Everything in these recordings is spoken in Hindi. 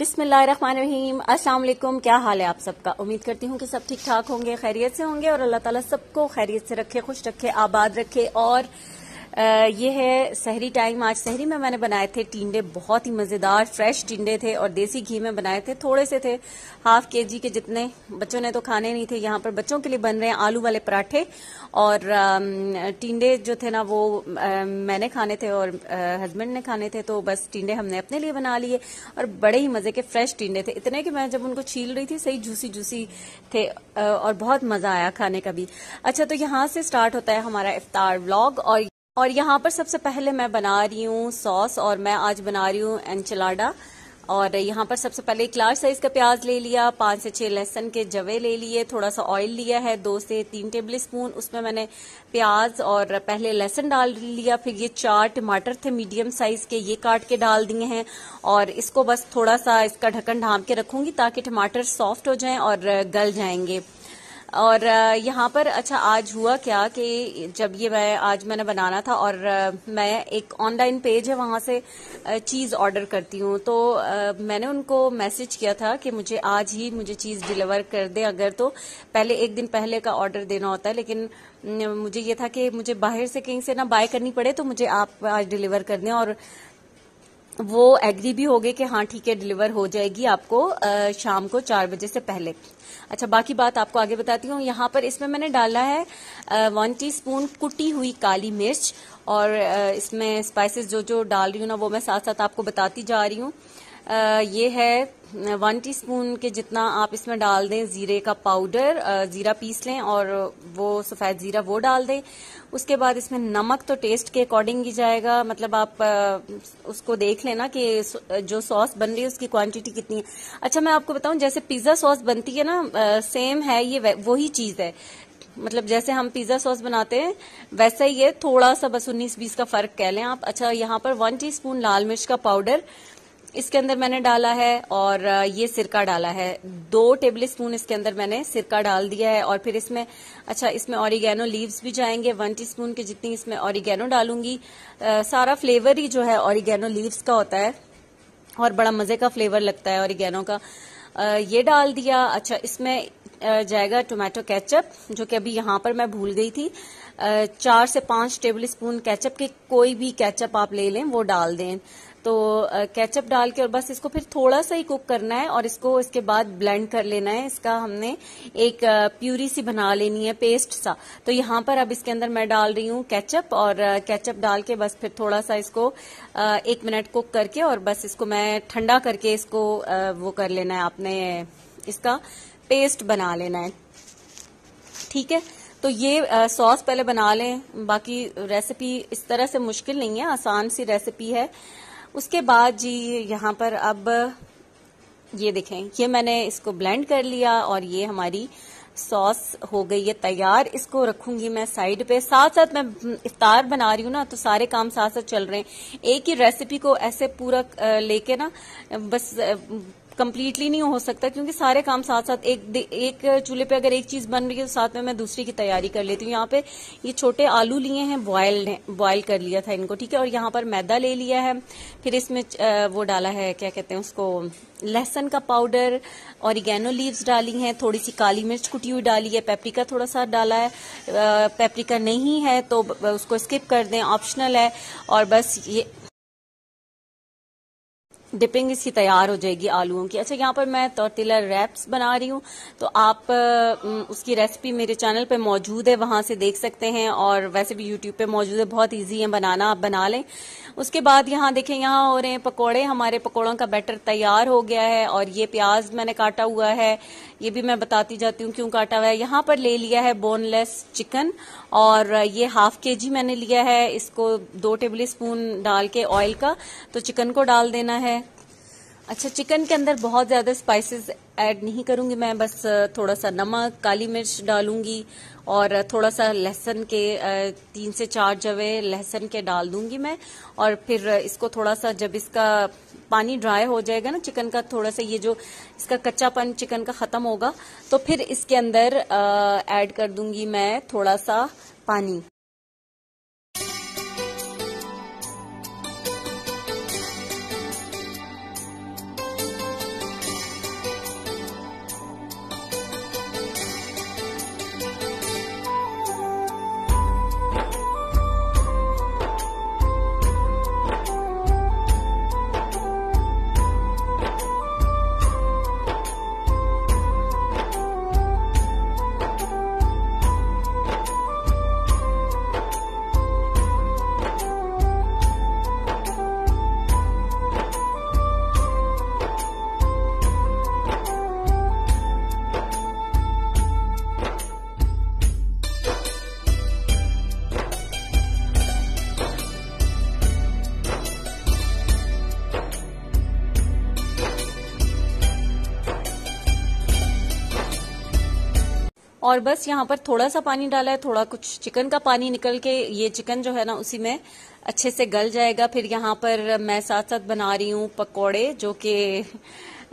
बिस्मिल्लाहिर्रहमानिर्रहीम अस्सलाम वालेकुम क्या हाल है आप सबका उम्मीद करती हूँ कि सब ठीक ठाक होंगे खैरियत से होंगे और अल्लाह ताला सबको खैरियत से रखे खुश रखे आबाद रखे और ये है शहरी टाइम आज शहरी में मैंने बनाए थे टिंडे बहुत ही मज़ेदार फ्रेश टिंडे थे और देसी घी में बनाए थे थोड़े से थे हाफ के जी के जितने बच्चों ने तो खाने नहीं थे यहाँ पर बच्चों के लिए बन रहे हैं आलू वाले पराठे और टिंडे जो थे ना वो मैंने खाने थे और हस्बैंड ने खाने थे तो बस टिंडे हमने अपने लिए बना लिए और बड़े ही मज़े के फ्रेश टिंडे थे इतने कि मैं जब उनको छील रही थी सही जूसी जूसी थे और बहुत मज़ा आया खाने का भी अच्छा तो यहाँ से स्टार्ट होता है हमारा इफ्तार व्लॉग और और यहाँ पर सबसे पहले मैं बना रही हूँ सॉस और मैं आज बना रही हूँ एनचलाडा और यहाँ पर सबसे पहले एक लार्ज साइज का प्याज ले लिया पांच से छह लहसन के जवे ले लिए थोड़ा सा ऑयल लिया है दो से तीन टेबल स्पून उसमें मैंने प्याज और पहले लहसुन डाल लिया फिर ये चार टमाटर थे मीडियम साइज के ये काट के डाल दिए हैं और इसको बस थोड़ा सा इसका ढक्कन ढाम के रखूंगी ताकि टमाटर सॉफ्ट हो जाए और गल जाएंगे और यहाँ पर अच्छा आज हुआ क्या कि जब ये मैं आज मैंने बनाना था और मैं एक ऑनलाइन पेज है वहां से चीज़ ऑर्डर करती हूँ तो मैंने उनको मैसेज किया था कि मुझे आज ही मुझे चीज़ डिलीवर कर दे अगर तो पहले एक दिन पहले का ऑर्डर देना होता है लेकिन मुझे ये था कि मुझे बाहर से कहीं से ना बाय करनी पड़े तो मुझे आप आज डिलीवर कर दें और वो एग्री भी हो गए कि हाँ ठीक है डिलीवर हो जाएगी आपको आ, शाम को चार बजे से पहले अच्छा बाकी बात आपको आगे बताती हूँ यहाँ पर इसमें मैंने डाला है आ, वन टीस्पून कुटी हुई काली मिर्च और आ, इसमें स्पाइसेस जो जो डाल रही हूँ ना वो मैं साथ साथ आपको बताती जा रही हूँ ये है वन टीस्पून के जितना आप इसमें डाल दें ज़ीरे का पाउडर ज़ीरा पीस लें और वो सफ़ेद ज़ीरा वो डाल दें उसके बाद इसमें नमक तो टेस्ट के अकॉर्डिंग ही जाएगा मतलब आप उसको देख लेना कि जो सॉस बन रही है उसकी क्वांटिटी कितनी है अच्छा मैं आपको बताऊं जैसे पिज़्ज़ा सॉस बनती है ना सेम है ये वही चीज़ है मतलब जैसे हम पिज्जा सॉस बनाते हैं वैसा ही है थोड़ा सा बस उन्नीस बीस का फर्क कह लें आप अच्छा यहाँ पर वन टीस्पून लाल मिर्च का पाउडर इसके अंदर मैंने डाला है और ये सिरका डाला है दो टेबल स्पून इसके अंदर मैंने सिरका डाल दिया है और फिर इसमें अच्छा इसमें ऑरिगेनो लीव्स भी जाएंगे वन टीस्पून के जितनी इसमें ऑरिगेनो डालूंगी आ, सारा फ्लेवर ही जो है ऑरिगेनो लीव्स का होता है और बड़ा मजे का फ्लेवर लगता है ऑरिगेनो का आ, ये डाल दिया अच्छा इसमें जाएगा टोमेटो कैचअप जो कि अभी यहां पर मैं भूल गई थी चार से पांच टेबल स्पून कैचअप के कोई भी कैचअप आप ले लें वो डाल दें तो केचप डाल के और बस इसको फिर थोड़ा सा ही कुक करना है और इसको इसके बाद ब्लेंड कर लेना है इसका हमने एक प्यूरी सी बना लेनी है पेस्ट सा तो यहां पर अब इसके अंदर मैं डाल रही हूँ केचप और केचप डाल के बस फिर थोड़ा सा इसको एक मिनट कुक करके और बस इसको मैं ठंडा करके इसको वो कर लेना है आपने इसका पेस्ट बना लेना है ठीक है तो ये सॉस पहले बना लें बाकी रेसिपी इस तरह से मुश्किल नहीं है आसान सी रेसिपी है उसके बाद जी यहाँ पर अब ये देखें ये मैंने इसको ब्लेंड कर लिया और ये हमारी सॉस हो गई है तैयार इसको रखूंगी मैं साइड पे साथ साथ मैं इफ्तार बना रही हूँ ना तो सारे काम साथ साथ चल रहे हैं एक ही रेसिपी को ऐसे पूरा लेके ना बस कम्प्लीटली नहीं हो सकता क्योंकि सारे काम साथ साथ एक एक चूल्हे पे अगर एक चीज बन रही है तो साथ में मैं दूसरी की तैयारी कर लेती हूँ यहाँ पे ये छोटे आलू लिए हैं बॉयल बॉयल कर लिया था इनको ठीक है और यहाँ पर मैदा ले लिया है फिर इसमें वो डाला है क्या कहते हैं उसको लहसन का पाउडर ऑरिगेनो लीव्स डाली हैं थोड़ी सी काली मिर्च कुटी हुई डाली है पेपरिका थोड़ा सा डाला है पेपरिका नहीं है तो उसको स्किप कर दें ऑप्शनल है और बस ये डिपिंग इसकी तैयार हो जाएगी आलूओं की अच्छा यहाँ पर मैं तोतिला रैप्स बना रही हूँ तो आप उसकी रेसिपी मेरे चैनल पे मौजूद है वहां से देख सकते हैं और वैसे भी यूट्यूब पे मौजूद है बहुत इजी है बनाना आप बना लें उसके बाद यहाँ देखें यहाँ हो रहे हैं पकौड़े हमारे पकौड़ों का बैटर तैयार हो गया है और ये प्याज मैंने काटा हुआ है ये भी मैं बताती जाती हूँ क्यों काटा हुआ है यहाँ पर ले लिया है बोनलेस चिकन और ये हाफ के जी मैंने लिया है इसको दो टेबल स्पून डाल के ऑयल का तो चिकन को डाल देना है अच्छा चिकन के अंदर बहुत ज़्यादा स्पाइसेस ऐड नहीं करूंगी मैं बस थोड़ा सा नमक काली मिर्च डालूंगी और थोड़ा सा लहसुन के तीन से चार जवे लहसुन के डाल दूंगी मैं और फिर इसको थोड़ा सा जब इसका पानी ड्राई हो जाएगा ना चिकन का थोड़ा सा ये जो इसका कच्चापन चिकन का ख़त्म होगा तो फिर इसके अंदर ऐड कर दूंगी मैं थोड़ा सा पानी और बस यहाँ पर थोड़ा सा पानी डाला है थोड़ा कुछ चिकन का पानी निकल के ये चिकन जो है ना उसी में अच्छे से गल जाएगा फिर यहाँ पर मैं साथ साथ बना रही हूँ पकौड़े जो कि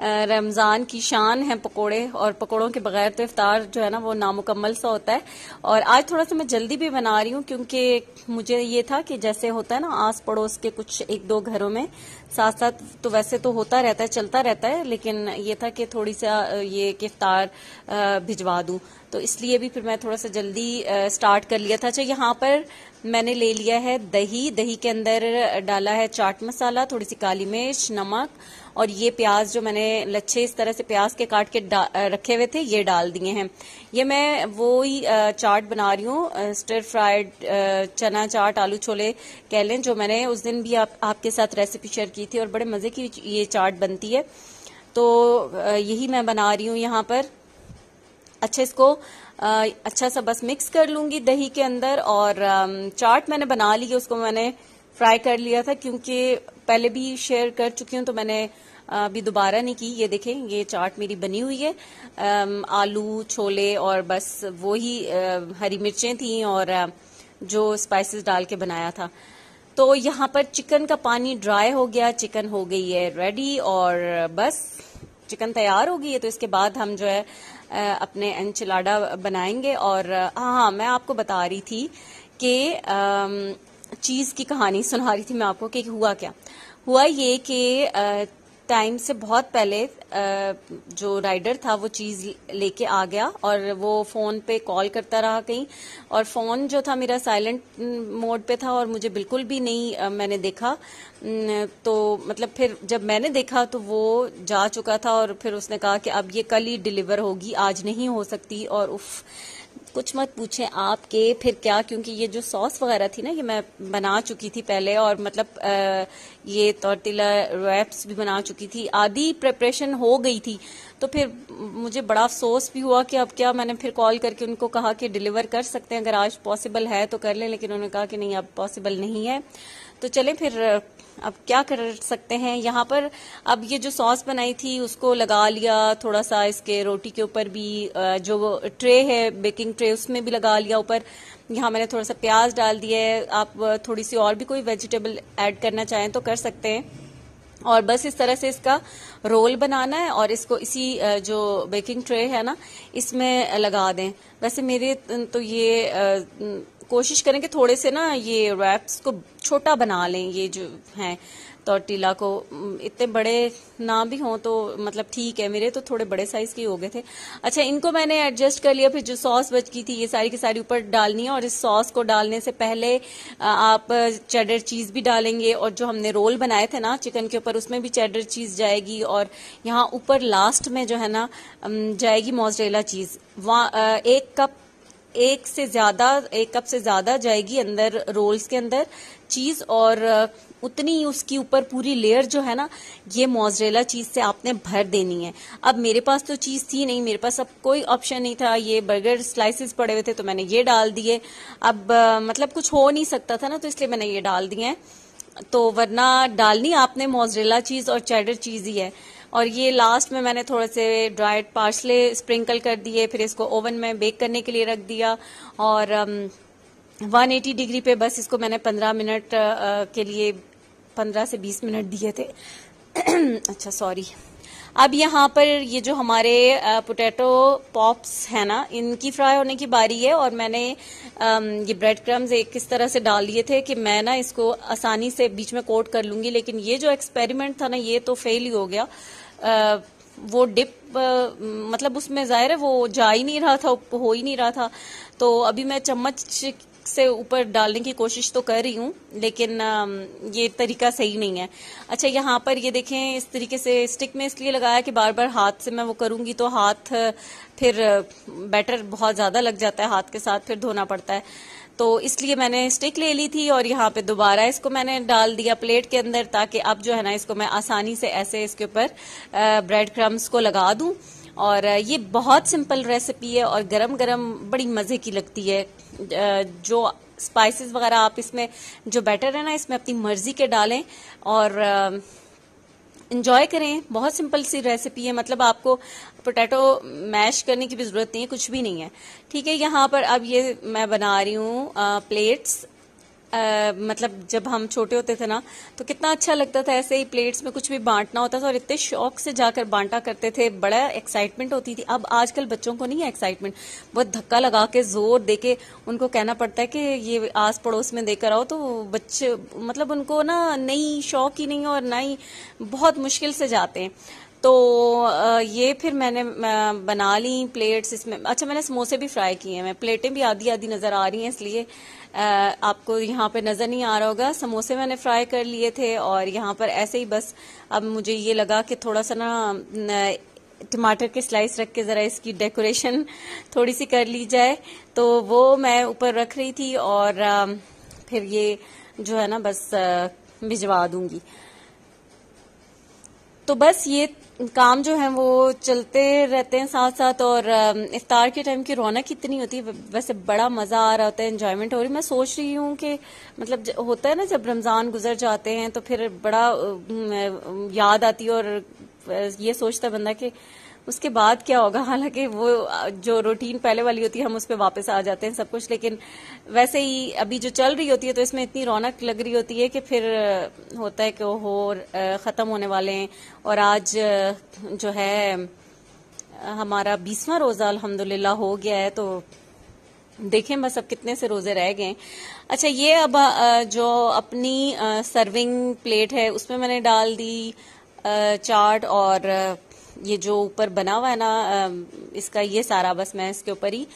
रमज़ान की शान है पकोड़े और पकोड़ों के बगैर तो इफ्तार जो है ना वो नामुकम्मल सा होता है और आज थोड़ा सा मैं जल्दी भी बना रही हूँ क्योंकि मुझे ये था कि जैसे होता है ना आस पड़ोस के कुछ एक दो घरों में साथ साथ तो वैसे तो होता रहता है चलता रहता है लेकिन ये था कि थोड़ी सा ये किफ्तार भिजवा दूं तो इसलिए भी फिर मैं थोड़ा सा जल्दी स्टार्ट कर लिया था अच्छा यहाँ पर मैंने ले लिया है दही दही के अंदर डाला है चाट मसाला थोड़ी सी काली मिर्च नमक और ये प्याज जो मैंने लच्छे इस तरह से प्याज के काट के रखे हुए थे ये डाल दिए हैं ये मैं वो ही चाट बना रही हूँ स्टर फ्राइड चना चाट आलू छोले कह लें जो मैंने उस दिन भी आप, आपके साथ रेसिपी शेयर की थी और बड़े मज़े की ये चाट बनती है तो यही मैं बना रही हूं यहाँ पर अच्छा इसको अच्छा सा बस मिक्स कर लूंगी दही के अंदर और चाट मैंने बना ली उसको मैंने फ्राई कर लिया था क्योंकि पहले भी शेयर कर चुकी हूं तो मैंने अभी दोबारा नहीं की ये देखें ये चाट मेरी बनी हुई है आलू छोले और बस वो ही हरी मिर्चें थी और जो स्पाइसेस डाल के बनाया था तो यहाँ पर चिकन का पानी ड्राई हो गया चिकन हो गई है रेडी और बस चिकन तैयार हो गई है तो इसके बाद हम जो है अपने एनचिलाडा बनाएंगे और हाँ, हाँ मैं आपको बता रही थी कि चीज़ की कहानी सुना रही थी मैं आपको कि हुआ क्या हुआ ये कि टाइम से बहुत पहले जो राइडर था वो चीज़ लेके आ गया और वो फ़ोन पे कॉल करता रहा कहीं और फ़ोन जो था मेरा साइलेंट मोड पे था और मुझे बिल्कुल भी नहीं मैंने देखा तो मतलब फिर जब मैंने देखा तो वो जा चुका था और फिर उसने कहा कि अब ये कल ही डिलीवर होगी आज नहीं हो सकती और उफ़ कुछ मत पूछें आपके फिर क्या क्योंकि ये जो सॉस वगैरह थी ना ये मैं बना चुकी थी पहले और मतलब आ, ये तोर्तिला रैप्स भी बना चुकी थी आधी प्रिपरेशन हो गई थी तो फिर मुझे बड़ा अफसोस भी हुआ कि अब क्या मैंने फिर कॉल करके उनको कहा कि डिलीवर कर सकते हैं अगर आज पॉसिबल है तो कर लें लेकिन उन्होंने कहा कि नहीं अब पॉसिबल नहीं है तो चलें फिर अब क्या कर सकते हैं यहाँ पर अब ये जो सॉस बनाई थी उसको लगा लिया थोड़ा सा इसके रोटी के ऊपर भी जो ट्रे है बेकिंग ट्रे उसमें भी लगा लिया ऊपर यहाँ मैंने थोड़ा सा प्याज डाल दिया है आप थोड़ी सी और भी कोई वेजिटेबल ऐड करना चाहें तो कर सकते हैं और बस इस तरह से इसका रोल बनाना है और इसको इसी जो बेकिंग ट्रे है ना इसमें लगा दें वैसे मेरे तो ये कोशिश करें कि थोड़े से ना ये रैप्स को छोटा बना लें ये जो हैं टीला को mm, इतने बड़े ना भी हों तो मतलब ठीक है मेरे तो थोड़े बड़े साइज के हो गए थे अच्छा इनको मैंने एडजस्ट कर लिया फिर जो सॉस बच की थी ये सारी की सारी ऊपर डालनी है और इस सॉस को डालने से पहले आप चेडर चीज़ भी डालेंगे और जो हमने रोल बनाए थे ना चिकन के ऊपर उसमें भी चेडर चीज़ जाएगी और यहाँ ऊपर लास्ट में जो है ना जाएगी मोजरेला चीज़ वहाँ एक कप एक से ज़्यादा एक कप से ज़्यादा जाएगी अंदर रोल्स के अंदर चीज़ और उतनी उसकी ऊपर पूरी लेयर जो है ना ये मोजरेला चीज़ से आपने भर देनी है अब मेरे पास तो चीज़ थी नहीं मेरे पास अब कोई ऑप्शन नहीं था ये बर्गर स्लाइसेस पड़े हुए थे तो मैंने ये डाल दिए अब मतलब कुछ हो नहीं सकता था ना तो इसलिए मैंने ये डाल दिए हैं तो वरना डालनी आपने मोजरेला चीज़ और चैडर चीज़ ही है और ये लास्ट में मैंने थोड़े से ड्राइड पार्सले स्प्रिंकल कर दिए फिर इसको ओवन में बेक करने के लिए रख दिया और 180 डिग्री पे बस इसको मैंने 15 मिनट के लिए 15 से 20 मिनट दिए थे अच्छा सॉरी अब यहाँ पर ये जो हमारे पोटैटो पॉप्स है ना इनकी फ्राई होने की बारी है और मैंने ये ब्रेड क्रम्स एक किस तरह से डाल दिए थे कि मैं ना इसको आसानी से बीच में कोट कर लूंगी लेकिन ये जो एक्सपेरिमेंट था ना ये तो फेल ही हो गया आ, वो डिप आ, मतलब उसमें ज़ाहिर है वो जा ही नहीं रहा था हो ही नहीं रहा था तो अभी मैं चम्मच से ऊपर डालने की कोशिश तो कर रही हूँ लेकिन ये तरीका सही नहीं है अच्छा यहाँ पर ये देखें इस तरीके से स्टिक में इसलिए लगाया कि बार बार हाथ से मैं वो करूँगी तो हाथ फिर बैटर बहुत ज़्यादा लग जाता है हाथ के साथ फिर धोना पड़ता है तो इसलिए मैंने स्टिक ले ली थी और यहाँ पर दोबारा इसको मैंने डाल दिया प्लेट के अंदर ताकि अब जो है ना इसको मैं आसानी से ऐसे इसके ऊपर ब्रेड क्रम्स को लगा दूँ और ये बहुत सिंपल रेसिपी है और गरम गरम बड़ी मज़े की लगती है जो स्पाइसेस वगैरह आप इसमें जो बैटर है ना इसमें अपनी मर्ज़ी के डालें और इन्जॉय करें बहुत सिंपल सी रेसिपी है मतलब आपको पोटैटो मैश करने की भी ज़रूरत नहीं है कुछ भी नहीं है ठीक है यहाँ पर अब ये मैं बना रही हूँ प्लेट्स आ, मतलब जब हम छोटे होते थे ना तो कितना अच्छा लगता था ऐसे ही प्लेट्स में कुछ भी बांटना होता था और इतने शौक से जाकर बांटा करते थे बड़ा एक्साइटमेंट होती थी अब आजकल बच्चों को नहीं है एक्साइटमेंट बहुत धक्का लगा के जोर दे के उनको कहना पड़ता है कि ये आस पड़ोस में देकर आओ तो बच्चे मतलब उनको ना नई शौक ही नहीं और ना ही बहुत मुश्किल से जाते हैं तो ये फिर मैंने बना ली प्लेट्स इसमें अच्छा मैंने समोसे भी फ्राई किए हैं मैं प्लेटें भी आधी आधी नज़र आ रही हैं इसलिए आपको यहाँ पे नज़र नहीं आ रहा होगा समोसे मैंने फ्राई कर लिए थे और यहाँ पर ऐसे ही बस अब मुझे ये लगा कि थोड़ा सा ना टमाटर के स्लाइस रख के ज़रा इसकी डेकोरेशन थोड़ी सी कर ली जाए तो वो मैं ऊपर रख रही थी और फिर ये जो है ना बस भिजवा दूंगी तो बस ये काम जो है वो चलते रहते हैं साथ साथ और इफ्तार के टाइम की रौनक इतनी होती है वैसे बड़ा मज़ा आ रहा होता है एंजॉयमेंट हो रही मैं सोच रही हूँ कि मतलब होता है ना जब रमज़ान गुजर जाते हैं तो फिर बड़ा याद आती है और ये सोचता बंदा कि उसके बाद क्या होगा हालांकि वो जो रूटीन पहले वाली होती है हम उस पर वापस आ जाते हैं सब कुछ लेकिन वैसे ही अभी जो चल रही होती है तो इसमें इतनी रौनक लग रही होती है कि फिर होता है कि वो हो ख़त्म होने वाले हैं और आज जो है हमारा बीसवा रोज़ा अल्हम्दुलिल्लाह हो गया है तो देखें बस अब कितने से रोज़े रह गए अच्छा ये अब जो अपनी सर्विंग प्लेट है उसमें मैंने डाल दी चाट और ये जो ऊपर बना हुआ है ना इसका ये सारा बस मैं इसके ऊपर ही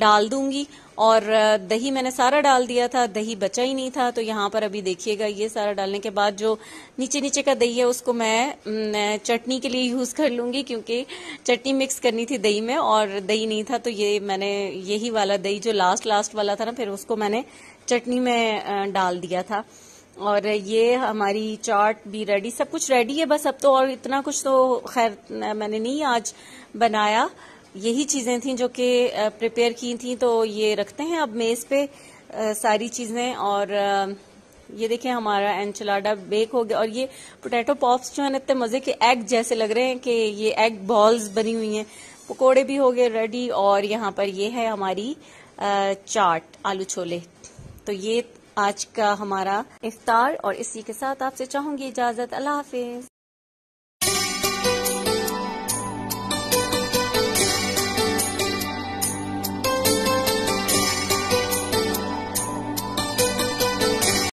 डाल दूंगी और दही मैंने सारा डाल दिया था दही बचा ही नहीं था तो यहाँ पर अभी देखिएगा ये सारा डालने के बाद जो नीचे नीचे का दही है उसको मैं चटनी के लिए यूज़ कर लूंगी क्योंकि चटनी मिक्स करनी थी दही में और दही नहीं था तो ये मैंने यही वाला दही जो लास्ट लास्ट वाला था ना फिर उसको मैंने चटनी में डाल दिया था और ये हमारी चाट भी रेडी सब कुछ रेडी है बस अब तो और इतना कुछ तो खैर मैंने नहीं आज बनाया यही चीज़ें थी जो कि प्रिपेयर की थी तो ये रखते हैं अब मेज़ पे सारी चीज़ें और ये देखें हमारा एनचलाडा बेक हो गया और ये पोटैटो पॉप्स जो है ना इतने मज़े के एग जैसे लग रहे हैं कि ये एग बॉल्स बनी हुई हैं पकोड़े भी हो गए रेडी और यहाँ पर ये है हमारी चाट आलू छोले तो ये आज का हमारा इफ्तार और इसी के साथ आपसे चाहूंगी इजाजत अल्लाह हाफिज